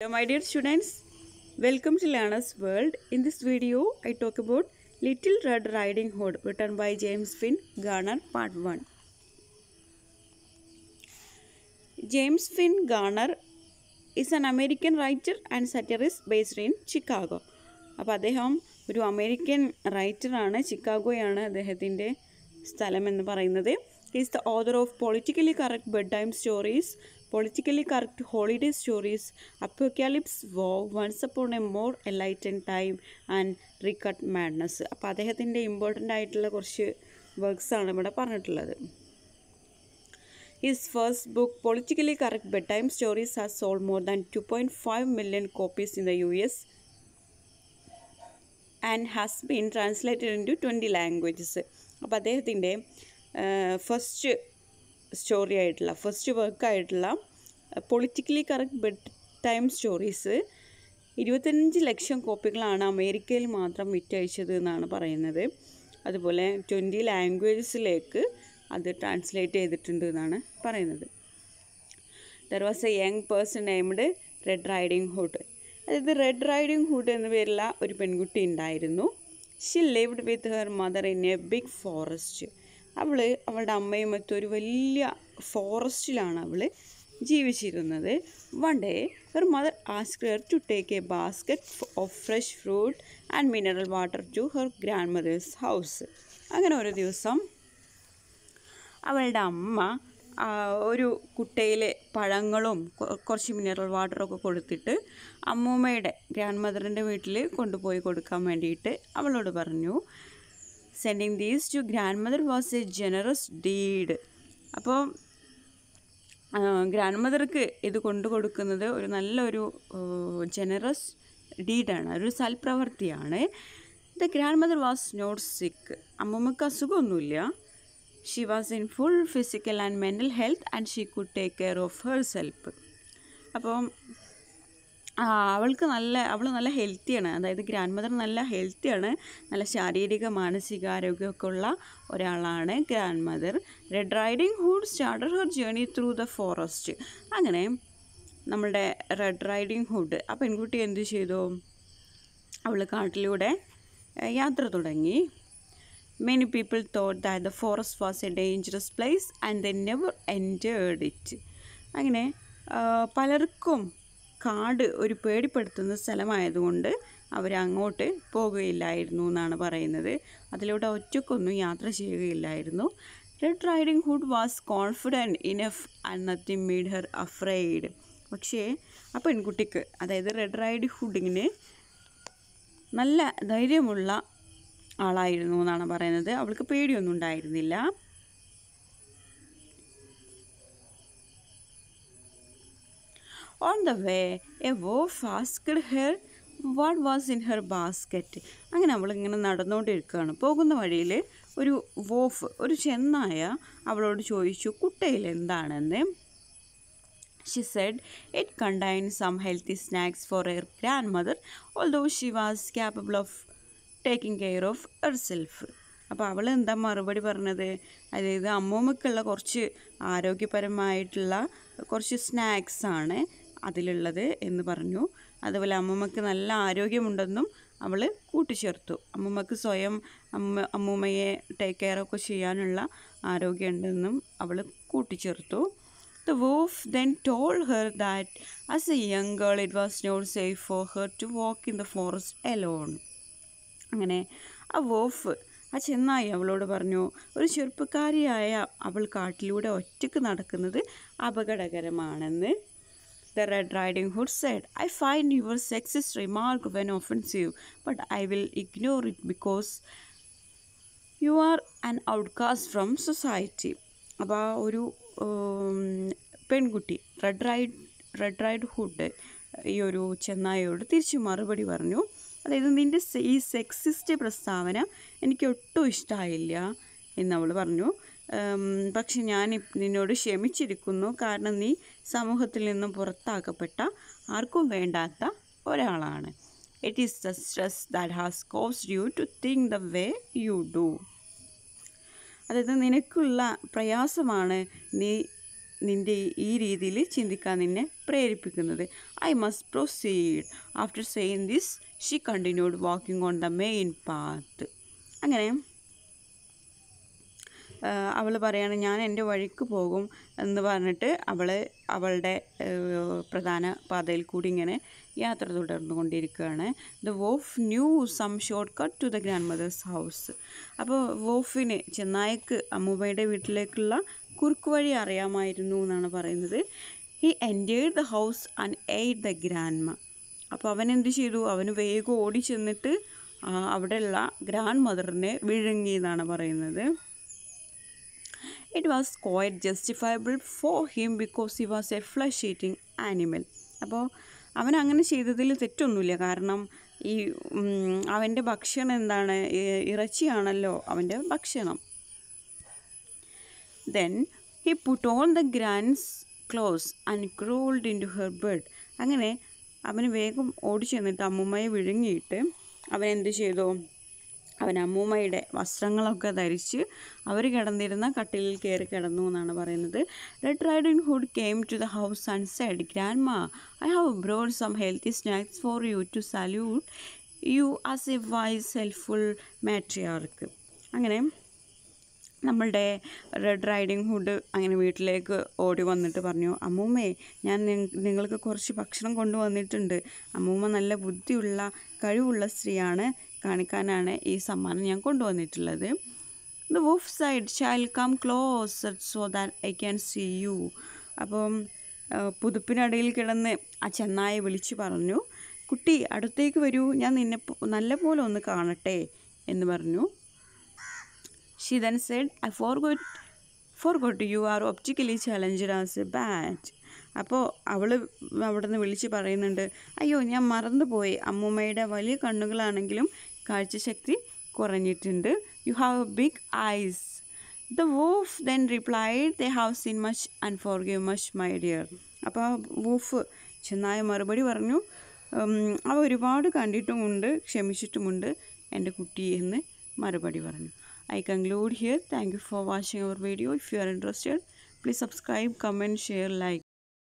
Hello my dear students, welcome to Lana's World. In this video, I talk about Little Red Riding Hood written by James Finn Garner Part 1. James Finn Garner is an American writer and satirist based in Chicago. അപ്പോൾ അദ്ദേഹം ഒരു American റൈറ്ററാണ് ചിക്കാഗോയാണ് അദ്ദേഹത്തിൻ്റെ സ്ഥലം എന്ന് പറയുന്നത് is the other of politically correct bed time stories Politically correct holiday stories, apocalypse war, once upon a more enlightened time, and recut madness. അപ്പോൾ അദ്ദേഹത്തിൻ്റെ important ആയിട്ടുള്ള കുറച്ച് വർക്ക്സാണ് ഇവിടെ പറഞ്ഞിട്ടുള്ളത് His first book, Politically Correct Bedtime Stories, has sold more than 2.5 million copies in the US and has been translated into 20 languages. അപ്പോൾ അദ്ദേഹത്തിൻ്റെ first story ആയിട്ടുള്ള first വർക്കായിട്ടുള്ള politically correct bed time stories ഇരുപത്തഞ്ച് ലക്ഷം കോപ്പികളാണ് അമേരിക്കയിൽ മാത്രം വിറ്റയച്ചത് എന്നാണ് പറയുന്നത് അതുപോലെ ട്വൻറ്റി ലാംഗ്വേജസിലേക്ക് അത് ട്രാൻസ്ലേറ്റ് ചെയ്തിട്ടുണ്ട് എന്നാണ് പറയുന്നത് there was a young person named Red Riding Hood അതായത് റെഡ് റൈഡിംഗ് ഹുഡ് എന്ന പേരുള്ള ഒരു പെൺകുട്ടി ഉണ്ടായിരുന്നു she lived with her mother in a big forest അവൾ അവളുടെ അമ്മയും മറ്റും ഒരു വലിയ ഫോറസ്റ്റിലാണ് അവൾ ജീവിച്ചിരുന്നത് one day her mother ask her to take a basket of fresh fruit and mineral water to her grandmother's house അങ്ങനെ ഒരു ദിവസം അവളുടെ അമ്മ ഒരു കുട്ടയിലെ പഴങ്ങളും കുറച്ച് മിനറൽ വാട്ടറൊക്കെ കൊടുത്തിട്ട് അമ്മൂമ്മയുടെ ഗ്രാൻഡ് മദറിൻ്റെ വീട്ടിൽ കൊണ്ടുപോയി കൊടുക്കാൻ വേണ്ടിയിട്ട് അവളോട് പറഞ്ഞു sending these to grandmother was a generous deed അപ്പോൾ ഗ്രാൻഡ് മദർക്ക് ഇത് കൊണ്ടു കൊടുക്കുന്നത് ഒരു നല്ലൊരു ജനറസ് ഡീഡാണ് ഒരു സൽപ്രവർത്തിയാണ് the grandmother was not sick അമ്മമ്മക്ക് അസുഖമൊന്നുമില്ല she was in full physical and mental health and she could take care of herself അപ്പം അവൾക്ക് നല്ല അവൾ നല്ല ഹെൽത്തിയാണ് അതായത് ഗ്രാൻഡ് മദർ നല്ല ഹെൽത്തിയാണ് നല്ല ശാരീരിക മാനസിക ഉള്ള ഒരാളാണ് grandmother Red Riding Hood started her journey through the forest അങ്ങനെ നമ്മുടെ റെഡ് റൈഡിംഗ് ഹുഡ് ആ പെൺകുട്ടി എന്ത് ചെയ്തു അവൾ കാട്ടിലൂടെ യാത്ര തുടങ്ങി many people thought that the forest was a dangerous place and they never entered it അങ്ങനെ പലർക്കും കാട് ഒരു പേടിപ്പെടുത്തുന്ന സ്ഥലമായതുകൊണ്ട് അവരങ്ങോട്ട് പോകുകയില്ലായിരുന്നു എന്നാണ് പറയുന്നത് അതിലൂടെ ഒറ്റക്കൊന്നും യാത്ര ചെയ്യുകയില്ലായിരുന്നു Red Riding Hood was confident enough and nothing made her afraid പക്ഷേ ആ പെൺകുട്ടിക്ക് അതായത് റെഡ് റൈഡ് ഹുഡിങ്ങിന് നല്ല ധൈര്യമുള്ള ആളായിരുന്നു എന്നാണ് പറയുന്നത് അവൾക്ക് പേടിയൊന്നും ഉണ്ടായിരുന്നില്ല On the way, a wolf asked her what was in her basket അങ്ങനെ അവളിങ്ങനെ നടന്നുകൊണ്ടിരിക്കുകയാണ് പോകുന്ന വഴിയിൽ ഒരു വോഫ് ഒരു ചെന്നായ അവളോട് ചോദിച്ചു കുട്ടയിൽ എന്താണെന്ന് she said it contain some healthy snacks for her grandmother although she was capable of taking care of herself അപ്പോൾ അവൾ എന്താ മറുപടി പറഞ്ഞത് അതായത് അമ്മൂമ്മക്കുള്ള കുറച്ച് ആരോഗ്യപരമായിട്ടുള്ള കുറച്ച് സ്നാക്സാണ് അതിലുള്ളത് എന്ന് പറഞ്ഞു അതുപോലെ അമ്മമ്മക്ക് നല്ല ആരോഗ്യമുണ്ടെന്നും അവൾ കൂട്ടിച്ചേർത്തു അമ്മമ്മക്ക് സ്വയം അമ്മ അമ്മൂമ്മയെ ടേക്ക് കെയർ ഒക്കെ ചെയ്യാനുള്ള ആരോഗ്യമുണ്ടെന്നും അവൾ കൂട്ടിച്ചേർത്തു The wolf then told her that as a young girl it was not safe for her to walk in the forest alone. അങ്ങനെ ആ വോഫ് ആ ചെന്നായി അവളോട് പറഞ്ഞു ഒരു ചെറുപ്പക്കാരിയായ അവൾ കാട്ടിലൂടെ ഒറ്റയ്ക്ക് നടക്കുന്നത് അപകടകരമാണെന്ന് The Red Riding Hood said, I find your sexist remark when offensive, but I will ignore it because you are an outcast from society അപ്പോൾ ആ ഒരു പെൺകുട്ടി Red Ride Red Ride Hood ഈ ഒരു ചെന്നായയോട് തിരിച്ചു മറുപടി പറഞ്ഞു അതായത് നിൻ്റെ ഈ സെക്സിസ്റ്റ് പ്രസ്താവന എനിക്ക് ഒട്ടും ഇഷ്ടമായില്ല എന്നവൾ പറഞ്ഞു പക്ഷെ ഞാൻ നിന്നോട് ക്ഷമിച്ചിരിക്കുന്നു കാരണം നീ സമൂഹത്തിൽ നിന്നും പുറത്താക്കപ്പെട്ട ആർക്കും വേണ്ടാത്ത ഒരാളാണ് it is the stress that has caused you to think the way you do അതായത് നിനക്കുള്ള പ്രയാസമാണ് നീ നിൻ്റെ ഈ രീതിയിൽ ചിന്തിക്കാൻ നിന്നെ പ്രേരിപ്പിക്കുന്നത് I must proceed after saying this she continued walking on the main path അങ്ങനെ അവൾ പറയുകയാണ് ഞാൻ എൻ്റെ വഴിക്ക് പോകും എന്ന് പറഞ്ഞിട്ട് അവൾ അവളുടെ പ്രധാന പാതയിൽ കൂടി ഇങ്ങനെ യാത്ര തുടർന്നു കൊണ്ടിരിക്കുകയാണ് the wolf knew some shortcut to the grandmother's house അപ്പോൾ വോഫിന് ചെന്നായിക്ക് അമ്മൂമ്മയുടെ വീട്ടിലേക്കുള്ള കുറുക്ക് വഴി അറിയാമായിരുന്നു എന്നാണ് പറയുന്നത് he entered the house and ate the grandma അപ്പോൾ അവൻ എന്ത് ചെയ്തു അവന് വേഗം ഓടി ചെന്നിട്ട് അവിടെയുള്ള ഗ്രാൻഡ് മദറിനെ വിഴുങ്ങി എന്നാണ് പറയുന്നത് it was quite justifiable for him because he was a flesh eating animal അപ്പോൾ അവൻ അങ്ങനെ ചെയ്തതിൽ തെറ്റൊന്നുമില്ല കാരണം ഈ അവൻ്റെ ഭക്ഷണം എന്താണ് ഇറച്ചിയാണല്ലോ അവൻ്റെ ഭക്ഷണം then he put on the grand's clothes and crawled into her bed അങ്ങനെ അവന് വേഗം ഓടി ചെന്നിട്ട് അമ്മുമ്മയെ വിഴുങ്ങിയിട്ട് അവൻ എന്ത് ചെയ്തു അവൻ അമ്മൂമ്മയുടെ വസ്ത്രങ്ങളൊക്കെ ധരിച്ച് അവർ കിടന്നിരുന്ന കട്ടിലിൽ കയറി കിടന്നു എന്നാണ് പറയുന്നത് Red Riding Hood came to the house and grandma I have brought some healthy snacks for you to salute you as a wise helpful matriarch അങ്ങനെ നമ്മളുടെ റെഡ് റൈഡിംഗ് ഹുഡ് അങ്ങനെ വീട്ടിലേക്ക് ഓടി വന്നിട്ട് പറഞ്ഞു അമ്മൂമ്മേ ഞാൻ നിങ്ങൾക്ക് കുറച്ച് ഭക്ഷണം കൊണ്ടുവന്നിട്ടുണ്ട് അമ്മൂമ്മ നല്ല ബുദ്ധിയുള്ള കഴിവുള്ള സ്ത്രീയാണ് കാണിക്കാനാണ് ഈ സമ്മാനം ഞാൻ കൊണ്ടുവന്നിട്ടുള്ളത് the wolf said shall come close so that I can see you അപ്പം പുതുപ്പിനടിയിൽ കിടന്ന് ആ ചെന്നായി വിളിച്ചു പറഞ്ഞു കുട്ടി അടുത്തേക്ക് വരൂ ഞാൻ നിന്നെ നല്ലപോലെ ഒന്ന് കാണട്ടെ എന്ന് പറഞ്ഞു she then said I forgot forgot you are optically challenged as a bat അപ്പോൾ അവൾ അവിടെ നിന്ന് വിളിച്ച് പറയുന്നുണ്ട് അയ്യോ ഞാൻ മറന്നുപോയി അമ്മൂമ്മയുടെ വലിയ കണ്ണുകളാണെങ്കിലും കാഴ്ചശക്തി കുറഞ്ഞിട്ടുണ്ട് you have a big eyes the wolf then replied the have seen much and forgive much my dear അപ്പോൾ ആ വൂഫ് ചെന്നായ മറുപടി പറഞ്ഞു അവ ഒരുപാട് കണ്ടിട്ടുമുണ്ട് ക്ഷമിച്ചിട്ടുമുണ്ട് എൻ്റെ കുട്ടി എന്ന് മറുപടി പറഞ്ഞു I conclude here thank you for watching our video if you are interested please subscribe comment share like